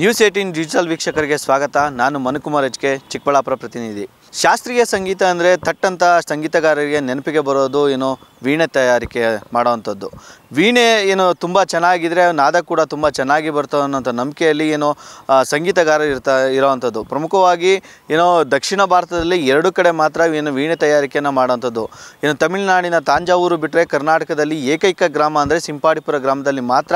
news eighteen digital ವೀಕ್ಷಕರಿಗೆ ಸ್ವಾಗತ ನಾನು ಮನುಕುಮಾರ್ ಕೆ ಚಿಕ್ಕಬಳ್ಳಾಪುರ ಪ್ರತಿನಿಧಿ ಶಾಸ್ತ್ರೀಯ ಸಂಗೀತ ಅಂದರೆ ತಟ್ಟಂತ ಸಂಗೀತಗಾರರಿಗೆ ನೆನಪಿಗೆ ಬರೋದು ಏನು ವೀಣೆ ತಯಾರಿಕೆ ಮಾಡೋವಂಥದ್ದು ವೀಣೆ ಏನು ತುಂಬ ಚೆನ್ನಾಗಿದ್ದರೆ ನಾದ ಕೂಡ ತುಂಬ ಚೆನ್ನಾಗಿ ಬರ್ತವೆ ಅನ್ನೋಂಥ ನಂಬಿಕೆಯಲ್ಲಿ ಏನೋ ಸಂಗೀತಗಾರರು ಇರ್ತಾ ಇರೋವಂಥದ್ದು ಪ್ರಮುಖವಾಗಿ ಏನೋ ದಕ್ಷಿಣ ಭಾರತದಲ್ಲಿ ಎರಡು ಕಡೆ ಮಾತ್ರ ಏನು ವೀಣೆ ತಯಾರಿಕೆಯನ್ನು ಮಾಡೋವಂಥದ್ದು ಏನು ತಮಿಳುನಾಡಿನ ತಾಂಜಾವೂರು ಬಿಟ್ಟರೆ ಕರ್ನಾಟಕದಲ್ಲಿ ಏಕೈಕ ಗ್ರಾಮ ಅಂದರೆ ಸಿಂಪಾಡಿಪುರ ಗ್ರಾಮದಲ್ಲಿ ಮಾತ್ರ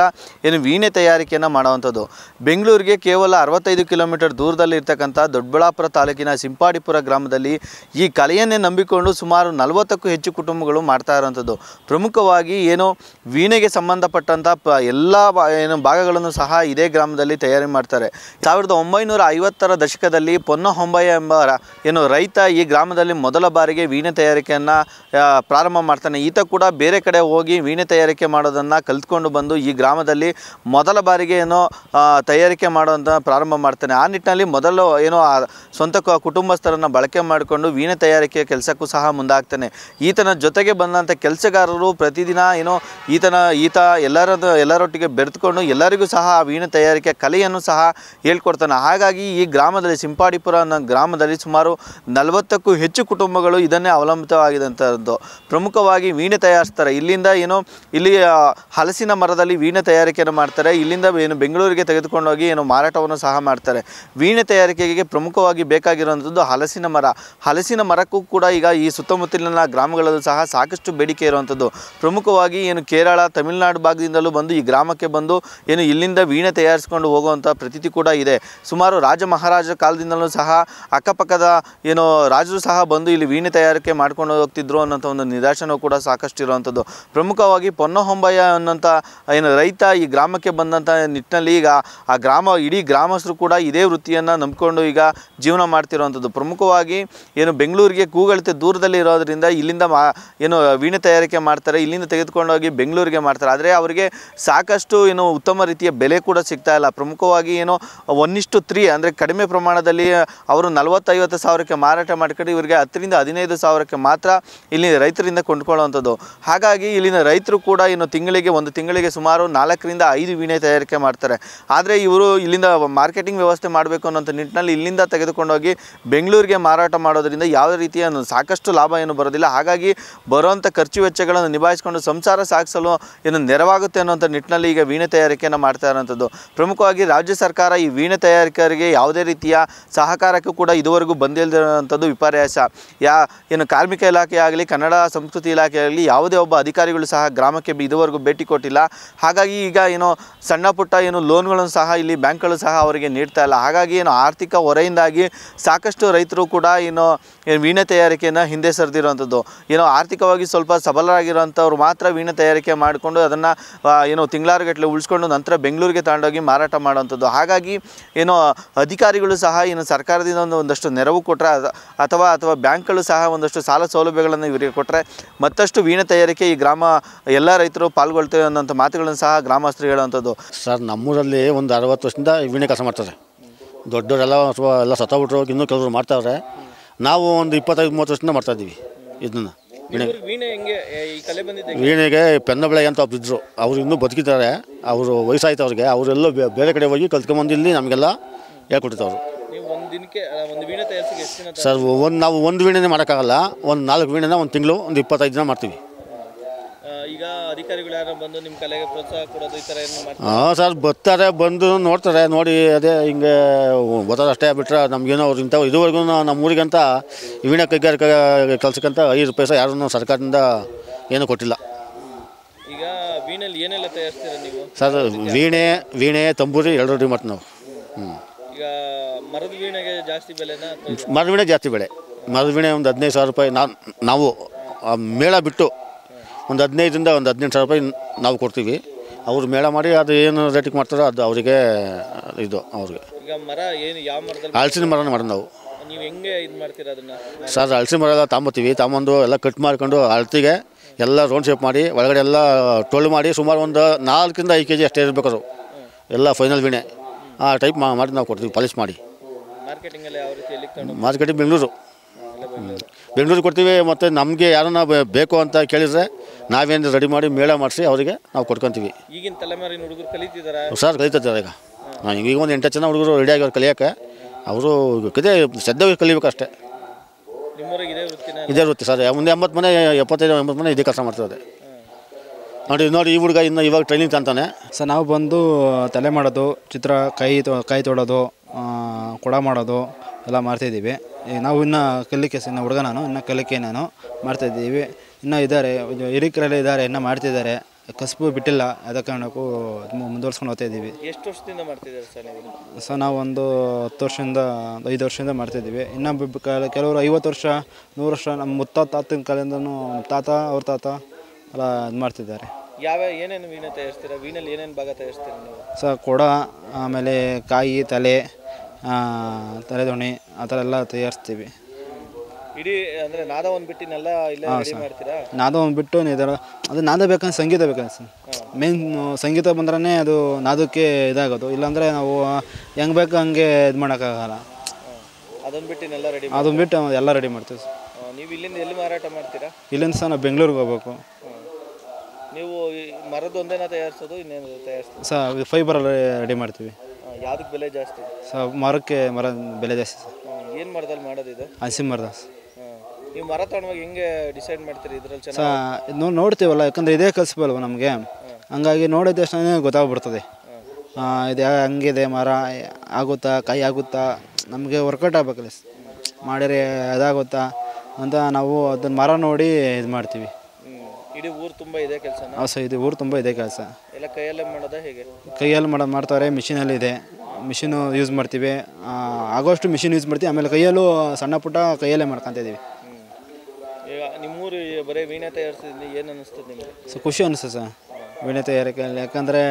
ಏನು ವೀಣೆ ತಯಾರಿಕೆಯನ್ನು ಮಾಡೋವಂಥದ್ದು ಬೆಂಗಳೂರಿಗೆ ಕೇವಲ ಅರವತ್ತೈದು ಕಿಲೋಮೀಟರ್ ದೂರದಲ್ಲಿ ದೊಡ್ಡಬಳ್ಳಾಪುರ ತಾಲೂಕಿನ ಸಿಂಪಾಡಿಪುರ ಗ್ರಾಮ ಗ್ರಾಮದಲ್ಲಿ ಈ ಕಲೆಯನ್ನೇ ನಂಬಿಕೊಂಡು ಸುಮಾರು ನಲವತ್ತಕ್ಕೂ ಹೆಚ್ಚು ಕುಟುಂಬಗಳು ಮಾಡ್ತಾ ಇರೋವಂಥದ್ದು ಪ್ರಮುಖವಾಗಿ ಏನು ವೀಣೆಗೆ ಸಂಬಂಧಪಟ್ಟಂಥ ಪ ಎಲ್ಲ ಏನು ಭಾಗಗಳನ್ನು ಸಹ ಇದೇ ಗ್ರಾಮದಲ್ಲಿ ತಯಾರಿ ಮಾಡ್ತಾರೆ ಸಾವಿರದ ಒಂಬೈನೂರ ಐವತ್ತರ ದಶಕದಲ್ಲಿ ಪೊನ್ನ ಎಂಬ ಏನು ರೈತ ಈ ಗ್ರಾಮದಲ್ಲಿ ಮೊದಲ ಬಾರಿಗೆ ವೀಣೆ ತಯಾರಿಕೆಯನ್ನು ಪ್ರಾರಂಭ ಮಾಡ್ತಾನೆ ಈತ ಕೂಡ ಬೇರೆ ಕಡೆ ಹೋಗಿ ವೀಣೆ ತಯಾರಿಕೆ ಮಾಡೋದನ್ನು ಕಲ್ತ್ಕೊಂಡು ಬಂದು ಈ ಗ್ರಾಮದಲ್ಲಿ ಮೊದಲ ಬಾರಿಗೆ ಏನೋ ತಯಾರಿಕೆ ಮಾಡೋದನ್ನು ಪ್ರಾರಂಭ ಮಾಡ್ತಾನೆ ಆ ನಿಟ್ಟಿನಲ್ಲಿ ಮೊದಲು ಏನೋ ಸ್ವಂತ ಕುಟುಂಬಸ್ಥರನ್ನು ಬಳಕೆ ಆಯ್ಕೆ ಮಾಡಿಕೊಂಡು ವೀಣೆ ತಯಾರಿಕೆಯ ಕೆಲಸಕ್ಕೂ ಸಹ ಮುಂದಾಗ್ತಾನೆ ಈತನ ಜೊತೆಗೆ ಬಂದಂಥ ಕೆಲಸಗಾರರು ಪ್ರತಿದಿನ ಏನೋ ಈತನ ಈತ ಎಲ್ಲರ ಎಲ್ಲರೊಟ್ಟಿಗೆ ಬೆರೆತುಕೊಂಡು ಎಲ್ಲರಿಗೂ ಸಹ ಆ ವೀಣೆ ತಯಾರಿಕೆಯ ಕಲೆಯನ್ನು ಸಹ ಹೇಳ್ಕೊಡ್ತಾನೆ ಹಾಗಾಗಿ ಈ ಗ್ರಾಮದಲ್ಲಿ ಸಿಂಪಾಡಿಪುರ ಅನ್ನೋ ಗ್ರಾಮದಲ್ಲಿ ಸುಮಾರು ನಲವತ್ತಕ್ಕೂ ಹೆಚ್ಚು ಕುಟುಂಬಗಳು ಇದನ್ನೇ ಅವಲಂಬಿತವಾಗಿದ್ದಂಥದ್ದು ಪ್ರಮುಖವಾಗಿ ವೀಣೆ ತಯಾರಿಸ್ತಾರೆ ಇಲ್ಲಿಂದ ಏನೋ ಇಲ್ಲಿ ಹಲಸಿನ ಮರದಲ್ಲಿ ವೀಣೆ ತಯಾರಿಕೆಯನ್ನು ಮಾಡ್ತಾರೆ ಇಲ್ಲಿಂದ ಏನು ಬೆಂಗಳೂರಿಗೆ ತೆಗೆದುಕೊಂಡೋಗಿ ಏನೋ ಮಾರಾಟವನ್ನು ಸಹ ಮಾಡ್ತಾರೆ ವೀಣೆ ತಯಾರಿಕೆಗೆ ಪ್ರಮುಖವಾಗಿ ಬೇಕಾಗಿರುವಂಥದ್ದು ಹಲಸಿನ ಮರ ಮರ ಹಲಸಿನ ಮರಕ್ಕೂ ಕೂಡ ಈಗ ಈ ಸುತ್ತಮುತ್ತಲಿನ ಗ್ರಾಮಗಳಲ್ಲೂ ಸಹ ಸಾಕಷ್ಟು ಬೇಡಿಕೆ ಇರುವಂಥದ್ದು ಪ್ರಮುಖವಾಗಿ ಏನು ಕೇರಳ ತಮಿಳುನಾಡು ಭಾಗದಿಂದಲೂ ಬಂದು ಈ ಗ್ರಾಮಕ್ಕೆ ಬಂದು ಏನು ಇಲ್ಲಿಂದ ವೀಣೆ ತಯಾರಿಸಿಕೊಂಡು ಹೋಗುವಂಥ ಪ್ರತೀತಿ ಕೂಡ ಇದೆ ಸುಮಾರು ರಾಜ ಮಹಾರಾಜರ ಕಾಲದಿಂದಲೂ ಸಹ ಅಕ್ಕಪಕ್ಕದ ಏನು ರಾಜರು ಸಹ ಬಂದು ಇಲ್ಲಿ ವೀಣೆ ತಯಾರಿಕೆ ಮಾಡ್ಕೊಂಡು ಹೋಗ್ತಿದ್ರು ಅನ್ನೋಂಥ ಒಂದು ನಿದರ್ಶನವೂ ಕೂಡ ಸಾಕಷ್ಟು ಇರುವಂಥದ್ದು ಪ್ರಮುಖವಾಗಿ ಪೊನ್ನಹೊಂಬಯ್ಯ ಅನ್ನೋಂಥ ಏನು ರೈತ ಈ ಗ್ರಾಮಕ್ಕೆ ಬಂದಂಥ ನಿಟ್ಟಿನಲ್ಲಿ ಈಗ ಆ ಗ್ರಾಮ ಇಡೀ ಗ್ರಾಮಸ್ಥರು ಕೂಡ ಇದೇ ವೃತ್ತಿಯನ್ನು ನಂಬಿಕೊಂಡು ಈಗ ಜೀವನ ಮಾಡ್ತಿರುವಂಥದ್ದು ಪ್ರಮುಖವಾಗಿ ಏನು ಬೆಂಗಳೂರಿಗೆ ಕೂಗಳತೆ ದೂರದಲ್ಲಿ ಇರೋದ್ರಿಂದ ಇಲ್ಲಿಂದ ಮಾ ಏನು ವೀಣೆ ತಯಾರಿಕೆ ಮಾಡ್ತಾರೆ ಇಲ್ಲಿಂದ ತೆಗೆದುಕೊಂಡು ಹೋಗಿ ಬೆಂಗಳೂರಿಗೆ ಮಾಡ್ತಾರೆ ಆದರೆ ಅವರಿಗೆ ಸಾಕಷ್ಟು ಏನು ಉತ್ತಮ ರೀತಿಯ ಬೆಲೆ ಕೂಡ ಸಿಗ್ತಾ ಇಲ್ಲ ಪ್ರಮುಖವಾಗಿ ಏನು ಒನ್ ತ್ರೀ ಅಂದರೆ ಕಡಿಮೆ ಪ್ರಮಾಣದಲ್ಲಿ ಅವರು ನಲವತ್ತೈವತ್ತು ಸಾವಿರಕ್ಕೆ ಮಾರಾಟ ಮಾಡ್ಕೊಂಡು ಇವರಿಗೆ ಹತ್ತರಿಂದ ಹದಿನೈದು ಸಾವಿರಕ್ಕೆ ಮಾತ್ರ ಇಲ್ಲಿ ರೈತರಿಂದ ಕೊಂಡುಕೊಳ್ಳುವಂಥದ್ದು ಹಾಗಾಗಿ ಇಲ್ಲಿನ ರೈತರು ಕೂಡ ಏನು ತಿಂಗಳಿಗೆ ಒಂದು ತಿಂಗಳಿಗೆ ಸುಮಾರು ನಾಲ್ಕರಿಂದ ಐದು ವೀಣೆ ತಯಾರಿಕೆ ಮಾಡ್ತಾರೆ ಆದರೆ ಇವರು ಇಲ್ಲಿಂದ ಮಾರ್ಕೆಟಿಂಗ್ ವ್ಯವಸ್ಥೆ ಮಾಡಬೇಕು ಅನ್ನೋಂಥ ನಿಟ್ಟಿನಲ್ಲಿ ಇಲ್ಲಿಂದ ತೆಗೆದುಕೊಂಡೋಗಿ ಬೆಂಗಳೂರಿಗೆ ಮಾರಾಟ ಮಾರಾಟ ಮಾಡೋದ್ರಿಂದ ಯಾವ ರೀತಿಯ ಸಾಕಷ್ಟು ಲಾಭ ಏನು ಬರೋದಿಲ್ಲ ಹಾಗಾಗಿ ಬರುವಂಥ ಖರ್ಚು ವೆಚ್ಚಗಳನ್ನು ನಿಭಾಯಿಸಿಕೊಂಡು ಸಂಸಾರ ಸಾಗಿಸಲು ಏನು ನೆರವಾಗುತ್ತೆ ಅನ್ನೋಂಥ ನಿಟ್ಟಿನಲ್ಲಿ ಈಗ ವೀಣೆ ತಯಾರಿಕೆಯನ್ನು ಮಾಡ್ತಾ ಇರೋಂಥದ್ದು ಪ್ರಮುಖವಾಗಿ ರಾಜ್ಯ ಸರ್ಕಾರ ಈ ವೀಣೆ ತಯಾರಿಕರಿಗೆ ಯಾವುದೇ ರೀತಿಯ ಸಹಕಾರಕ್ಕೂ ಕೂಡ ಇದುವರೆಗೂ ಬಂದಿಲ್ಲದಿರುವಂಥದ್ದು ವಿಪರ್ಯಾಸ ಯಾ ಏನು ಕಾರ್ಮಿಕ ಇಲಾಖೆ ಆಗಲಿ ಕನ್ನಡ ಸಂಸ್ಕೃತಿ ಇಲಾಖೆ ಆಗಲಿ ಯಾವುದೇ ಒಬ್ಬ ಅಧಿಕಾರಿಗಳು ಸಹ ಗ್ರಾಮಕ್ಕೆ ಇದುವರೆಗೂ ಭೇಟಿ ಕೊಟ್ಟಿಲ್ಲ ಹಾಗಾಗಿ ಈಗ ಏನು ಸಣ್ಣ ಪುಟ್ಟ ಏನು ಲೋನ್ಗಳನ್ನು ಸಹ ಇಲ್ಲಿ ಬ್ಯಾಂಕ್ಗಳು ಸಹ ಅವರಿಗೆ ನೀಡ್ತಾ ಇಲ್ಲ ಹಾಗಾಗಿ ಏನು ಆರ್ಥಿಕ ಹೊರೆಯಿಂದಾಗಿ ಸಾಕಷ್ಟು ರೈತರು ಕೂಡ ಏನು ವೀಣೆ ತಯಾರಿಕೆಯನ್ನು ಹಿಂದೆ ಸರಿದಿರುವಂಥದ್ದು ಏನೋ ಆರ್ಥಿಕವಾಗಿ ಸ್ವಲ್ಪ ಸಬಲರಾಗಿರುವಂಥವ್ರು ಮಾತ್ರ ವೀಣೆ ತಯಾರಿಕೆ ಮಾಡಿಕೊಂಡು ಅದನ್ನು ಏನೋ ಗಟ್ಟಲೆ ಉಳಿಸ್ಕೊಂಡು ನಂತರ ಬೆಂಗಳೂರಿಗೆ ತಗೊಂಡೋಗಿ ಮಾರಾಟ ಮಾಡುವಂಥದ್ದು ಹಾಗಾಗಿ ಏನೋ ಅಧಿಕಾರಿಗಳು ಸಹ ಏನು ಸರ್ಕಾರದಿಂದ ಒಂದು ಒಂದಷ್ಟು ನೆರವು ಕೊಟ್ಟರೆ ಅಥವಾ ಅಥವಾ ಬ್ಯಾಂಕ್ಗಳು ಸಹ ಒಂದಷ್ಟು ಸಾಲ ಸೌಲಭ್ಯಗಳನ್ನು ಇವರಿಗೆ ಕೊಟ್ಟರೆ ಮತ್ತಷ್ಟು ವೀಣೆ ತಯಾರಿಕೆ ಈ ಗ್ರಾಮ ಎಲ್ಲ ರೈತರು ಪಾಲ್ಗೊಳ್ತೇವೆ ಅನ್ನೋಂಥ ಮಾತುಗಳನ್ನು ಸಹ ಗ್ರಾಮಸ್ಥರು ಹೇಳುವಂಥದ್ದು ಸರ್ ನಮ್ಮೂರಲ್ಲಿ ಒಂದು ಅರವತ್ತು ವರ್ಷದಿಂದ ವೀಣೆ ಕೆಲಸ ಮಾಡ್ತಾರೆ ದೊಡ್ಡವರೆಲ್ಲ ಎಲ್ಲ ಸತ್ತೋಗ್ಬಿಟ್ರು ಇನ್ನೂ ಕೆಲವರು ಮಾಡ್ತಾವ್ರೆ ನಾವು ಒಂದು ಇಪ್ಪತ್ತೈದು ಮೂವತ್ತು ವರ್ಷದಿಂದ ಇದ್ದೀವಿ ಇದನ್ನ ವೀಣೆಗೆ ಪೆನ್ನಬಳೆ ಅಂತ ಬಿದ್ದರು ಅವ್ರು ಇನ್ನೂ ಬದುಕಿದ್ದಾರೆ ಅವರು ವಯಸ್ಸಾಯ್ತು ಅವ್ರಿಗೆ ಅವರೆಲ್ಲ ಬೇರೆ ಕಡೆ ಹೋಗಿ ಕಲ್ತ್ಕೊಂಬಂದು ಇಲ್ಲಿ ನಮಗೆಲ್ಲ ಹೇಳ್ಕೊಟ್ಟಿದ್ದವ್ರು ಸರ್ ಒಂದು ನಾವು ಒಂದು ವೀಣೆನೇ ಮಾಡೋಕ್ಕಾಗಲ್ಲ ಒಂದು ನಾಲ್ಕು ವೀಣೆನ ಒಂದು ತಿಂಗಳು ಒಂದು ಇಪ್ಪತ್ತೈದು ದಿನ ಮಾಡ್ತೀವಿ ಈಗ ಅಧಿಕಾರಿಗಳು ಬಂದು ನಿಮ್ಮ ಕಲೆಗೆ ಪ್ರೋತ್ಸಾಹ ಕೊಡೋದು ಈ ಹಾಂ ಸರ್ ಬರ್ತಾರೆ ಬಂದು ನೋಡ್ತಾರೆ ನೋಡಿ ಅದೇ ಹಿಂಗೆ ಬರ್ತಾರೆ ಅಷ್ಟೇ ಬಿಟ್ರೆ ನಮಗೇನೋ ಅವ್ರು ಇಂಥ ಇದುವರೆಗೂ ನಮ್ಮ ಊರಿಗಂತ ವೀಣ ಕೈಗಾರಿಕಾ ಕೆಲಸಕ್ಕಂತ ಐದು ಪೈಸೆ ಯಾರನ್ನು ಸರ್ಕಾರದಿಂದ ಏನೂ ಕೊಟ್ಟಿಲ್ಲ ಈಗ ವೀಣಲ್ಲಿ ಏನೆಲ್ಲ ತಯಾರಿಸ್ತೀರ ನೀವು ಸರ್ ವೀಣೆ ವೀಣೆ ತಂಬೂರಿ ಎರಡು ರೆಡಿ ಮಾಡ್ತೀವಿ ನಾವು ಹ್ಞೂ ಈಗ ಮರದ ವೀಣೆಗೆ ಜಾಸ್ತಿ ಬೆಲೆನಾ ಮರದ ವೀಣೆ ಜಾಸ್ತಿ ಬೆಳೆ ಮರದ ವೀಣೆ ಒಂದು ಹದಿನೈದು ಸಾವಿರ ರೂಪಾಯಿ ನಾನು ನಾವು ಮೇಳ ಬಿಟ್ಟು ಒಂದು ಹದಿನೈದರಿಂದ ಒಂದು ಹದಿನೆಂಟು ಸಾವಿರ ರೂಪಾಯಿ ನಾವು ಕೊಡ್ತೀವಿ ಅವರು ಮೇಳ ಮಾಡಿ ಅದು ಏನು ರೇಟಿಗೆ ಮಾಡ್ತಾರೋ ಅದು ಅವರಿಗೆ ಇದು ಅವ್ರಿಗೆ ಮರ ಹಲಸಿನ ಮರನ ಮಾಡೋದು ನಾವು ನೀವು ಹೆಂಗೆ ಇದು ಸರ್ ಹಲಸಿನ ಮರ ಎಲ್ಲ ತಾಂಬತ್ತೀವಿ ತಗೊಂಬಂದು ಎಲ್ಲ ಕಟ್ ಮಾಡ್ಕೊಂಡು ಅಳತಿಗೆ ಎಲ್ಲ ರೌಂಡ್ ಶೇಪ್ ಮಾಡಿ ಒಳಗಡೆ ಎಲ್ಲ ಟೊಳ್ಳು ಮಾಡಿ ಸುಮಾರು ಒಂದು ನಾಲ್ಕರಿಂದ ಐದು ಕೆ ಜಿ ಅಷ್ಟೇ ಇರಬೇಕು ಎಲ್ಲ ಫೈನಲ್ ವೀಣೆ ಆ ಟೈಪ್ ಮಾಡಿ ನಾವು ಕೊಡ್ತೀವಿ ಪಾಲಿಶ್ ಮಾಡಿ ಮಾರ್ಕೆಟಿಂಗ್ ಬೆಂಗಳೂರು ಬೆಂಗಳೂರಿಗೆ ಕೊಡ್ತೀವಿ ಮತ್ತು ನಮಗೆ ಯಾರನ್ನ ಬೇಕು ಅಂತ ಕೇಳಿದರೆ ನಾವೇನು ರೆಡಿ ಮಾಡಿ ಮೇಳ ಮಾಡಿಸಿ ಅವರಿಗೆ ನಾವು ಕೊಡ್ಕೊತೀವಿ ಈಗಿನ ತಲೆಮಾರಿನ ಹುಡುಗರು ಕಲಿತಿದ್ದಾರೆ ಸರ್ ಕಲಿತಿದ್ದಾರೆ ಈಗ ಈಗ ಒಂದು ಎಂಟು ಜನ ಹುಡುಗರು ರೆಡಿ ಅವ್ರು ಕಲಿಯೋಕ್ಕೆ ಅವರು ಇದೇ ಶ್ರದ್ಧೆ ಕಲಿಬೇಕು ಅಷ್ಟೇ ಇದೇ ವೃತ್ತಿ ಸರ್ ಮುಂದೆ ಎಂಬತ್ತು ಮನೆ ಎಪ್ಪತ್ತೈದು ಎಂಬತ್ತು ಮನೆ ಇದೇ ಕೆಲಸ ಮಾಡ್ತಿರೋದೆ ನೋಡಿ ನೋಡಿ ಈ ಹುಡುಗ ಇನ್ನು ಇವಾಗ ಟ್ರೈನಿಂಗ್ ತಂತಾನೆ ಸರ್ ನಾವು ಬಂದು ತಲೆ ಮಾಡೋದು ಚಿತ್ರ ಕೈ ಕೈ ತೊಡೋದು ಕೊಡ ಮಾಡೋದು ಎಲ್ಲ ಮಾಡ್ತಿದ್ದೀವಿ ನಾವು ಇನ್ನು ಕಲಿಕೆ ಇನ್ನು ಹುಡುಗ ನಾನು ಇನ್ನು ಕಲಿಕೆ ನಾನು ಮಾಡ್ತಾಯಿದ್ದೀವಿ ಇನ್ನು ಇದ್ದಾರೆ ಹಿರಿಕರಲ್ಲಿ ಇದ್ದಾರೆ ಇನ್ನೂ ಮಾಡ್ತಿದ್ದಾರೆ ಕಸಬು ಬಿಟ್ಟಿಲ್ಲ ಅದ ಕಾರಣಕ್ಕೂ ಮುಂದುವರ್ಸ್ಕೊಂಡು ಹೋಗ್ತಾ ಇದ್ದೀವಿ ಎಷ್ಟು ವರ್ಷದಿಂದ ಮಾಡ್ತಿದ್ದಾರೆ ಸರ್ ನೀವು ಸರ್ ನಾವು ಒಂದು ಹತ್ತು ವರ್ಷದಿಂದ ಐದು ವರ್ಷದಿಂದ ಮಾಡ್ತಿದ್ದೀವಿ ಇನ್ನೊಬ್ಬ ಕೆಲವರು ಐವತ್ತು ವರ್ಷ ನೂರು ವರ್ಷ ನಮ್ಮ ಮುತ್ತ ತಾತನ ಕಾಲದಿಂದನೂ ತಾತ ಅವ್ರ ತಾತ ಎಲ್ಲ ಇದು ಮಾಡ್ತಿದ್ದಾರೆ ಯಾವ ಏನೇನು ವೀಣೆ ತಯಾರಿಸ್ತೀರ ವೀಣಲ್ಲಿ ಏನೇನು ಭಾಗ ತಯಾರಿಸ್ತೀರಾ ಸರ್ ಕೊಡ ಆಮೇಲೆ ಕಾಯಿ ತಲೆ ತಲೆದೋಣಿ ಆ ಥರ ಎಲ್ಲ ತಯಾರಿಸ್ತೀವಿ ಇಡೀ ಅಂದರೆ ನಾದವನ್ನು ಬಿಟ್ಟಿನೆಲ್ಲ ಇಲ್ಲೇ ರೆಡಿ ಮಾಡ್ತೀರಾ ಬಿಟ್ಟು ಇದರ ಅದು ನಾದ ಬೇಕಂದ್ರೆ ಸಂಗೀತ ಬೇಕಂದ್ರೆ ಸರ್ ಮೇನ್ ಸಂಗೀತ ಬಂದ್ರನೇ ಅದು ನಾದಕ್ಕೆ ಇದಾಗೋದು ಇಲ್ಲಾಂದರೆ ನಾವು ಹೆಂಗೆ ಬೇಕು ಹಂಗೆ ಇದು ಮಾಡೋಕ್ಕಾಗಲ್ಲ ಅದನ್ನು ಬಿಟ್ಟಿನ್ನೆಲ್ಲ ರೆಡಿ ಅದನ್ನು ಬಿಟ್ಟು ಎಲ್ಲ ರೆಡಿ ಮಾಡ್ತೀವಿ ಸರ್ ನೀವು ಇಲ್ಲಿಂದ ಎಲ್ಲಿ ಮಾರಾಟ ಮಾಡ್ತೀರಾ ಇಲ್ಲಿಂದ ಸಹ ನಾವು ಬೆಂಗಳೂರಿಗೆ ಹೋಗ್ಬೇಕು ನೀವು ಮರದ ಒಂದೇನ ತಯಾರಿಸೋದು ಇನ್ನೇನು ತಯಾರಿಸ್ತೀವಿ ಸರ್ ಫೈಬರ್ ರೆಡಿ ಮಾಡ್ತೀವಿ ಯಾವುದಕ್ಕೆ ಬೆಲೆ ಜಾಸ್ತಿ ಸರ್ ಮರಕ್ಕೆ ಮರ ಬೆಲೆ ಜಾಸ್ತಿ ಸರ್ ಏನು ಮರದಲ್ಲಿ ಮಾಡೋದು ಇದು ಹಸಿ ಮರದ ನೀವು ಮರ ಹೆಂಗೆ ಡಿಸೈಡ್ ಮಾಡ್ತೀರಿ ಇದರಲ್ಲಿ ನೋಡಿ ನೋಡ್ತೀವಲ್ಲ ಯಾಕಂದರೆ ಇದೇ ಕಲಿಸ್ಬಲ್ವ ನಮಗೆ ಹಂಗಾಗಿ ನೋಡಿದ ತಕ್ಷಣನೇ ಗೊತ್ತಾಗ್ಬಿಡ್ತದೆ ಇದು ಹಂಗಿದೆ ಮರ ಆಗುತ್ತಾ ಕೈ ಆಗುತ್ತಾ ನಮಗೆ ವರ್ಕೌಟ್ ಆಗಬೇಕಲ್ಲ ಮಾಡಿರಿ ಅದಾಗುತ್ತಾ ಅಂತ ನಾವು ಅದನ್ನ ಮರ ನೋಡಿ ಇದು ಮಾಡ್ತೀವಿ ಇಡೀ ಊರು ತುಂಬ ಇದೆ ಕೆಲಸ ಹಾಂ ಸರ್ ಇದು ಊರು ತುಂಬ ಇದೆ ಕೆಲಸ ಎಲ್ಲ ಕೈಯಲ್ಲೇ ಮಾಡೋದಾ ಹೇಗೆ ಕೈಯಲ್ಲಿ ಮಾಡೋದು ಮಾಡ್ತಾರೆ ಮಿಷಿನಲ್ಲಿ ಇದೆ ಮಿಷಿನು ಯೂಸ್ ಮಾಡ್ತೀವಿ ಆಗೋಷ್ಟು ಮಿಷಿನ್ ಯೂಸ್ ಮಾಡ್ತೀವಿ ಆಮೇಲೆ ಕೈಯಲ್ಲೂ ಸಣ್ಣ ಪುಟ್ಟ ಕೈಯಲ್ಲೇ ಮಾಡ್ಕೊತಿದ್ದೀವಿ ಈಗ ನಿಮ್ಮೂರು ಬರೀ ವೀಣೆ ಏನು ಅನ್ನಿಸ್ತದೆ ನಿಮಗೆ ಸೊ ಖುಷಿ ಅನಿಸ್ತು ಸರ್ ವೀಣೆ ತಯಾರಿಕೆ ಯಾಕಂದರೆ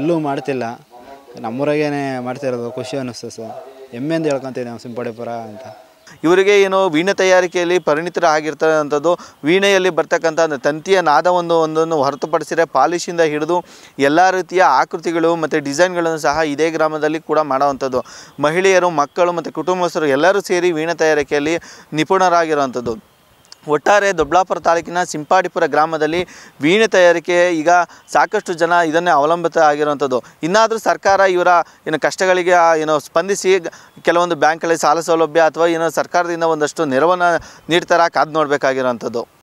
ಎಲ್ಲೂ ಮಾಡ್ತಿಲ್ಲ ಮಾಡ್ತಾ ಇರೋದು ಖುಷಿ ಅನಿಸ್ತು ಸರ್ ಹೆಮ್ಮೆ ಅಂತ ನಾವು ಸಿಂಪಡೆ ಅಂತ ಇವರಿಗೆ ಏನು ವೀಣೆ ತಯಾರಿಕೆಯಲ್ಲಿ ಪರಿಣಿತರಾಗಿರ್ತಕ್ಕಂಥದ್ದು ವೀಣೆಯಲ್ಲಿ ಬರ್ತಕ್ಕಂಥ ತಂತಿಯ ನಾದವನ್ನು ಒಂದನ್ನು ಹೊರತುಪಡಿಸಿದರೆ ಪಾಲಿಶಿಂದ ಹಿಡಿದು ಎಲ್ಲ ರೀತಿಯ ಆಕೃತಿಗಳು ಮತ್ತು ಡಿಸೈನ್ಗಳನ್ನು ಸಹ ಇದೇ ಗ್ರಾಮದಲ್ಲಿ ಕೂಡ ಮಾಡುವಂಥದ್ದು ಮಹಿಳೆಯರು ಮಕ್ಕಳು ಮತ್ತು ಕುಟುಂಬಸ್ಥರು ಎಲ್ಲರೂ ಸೇರಿ ವೀಣೆ ತಯಾರಿಕೆಯಲ್ಲಿ ನಿಪುಣರಾಗಿರುವಂಥದ್ದು ಒಟ್ಟಾರೆ ದೊಡ್ಡಬಳ್ಳಾಪುರ ತಾಲೂಕಿನ ಸಿಂಪಾಡಿಪುರ ಗ್ರಾಮದಲ್ಲಿ ವೀಣೆ ತಯಾರಿಕೆ ಈಗ ಸಾಕಷ್ಟು ಜನ ಇದನ್ನೇ ಅವಲಂಬಿತ ಆಗಿರುವಂಥದ್ದು ಇನ್ನಾದರೂ ಸರ್ಕಾರ ಇವರ ಏನು ಕಷ್ಟಗಳಿಗೆ ಏನೋ ಸ್ಪಂದಿಸಿ ಕೆಲವೊಂದು ಬ್ಯಾಂಕ್ಗಳಲ್ಲಿ ಸಾಲ ಸೌಲಭ್ಯ ಅಥವಾ ಏನೋ ಸರ್ಕಾರದಿಂದ ಒಂದಷ್ಟು ನೆರವನ್ನು ನೀಡ್ತಾರೆ ಕಾದು ನೋಡಬೇಕಾಗಿರುವಂಥದ್ದು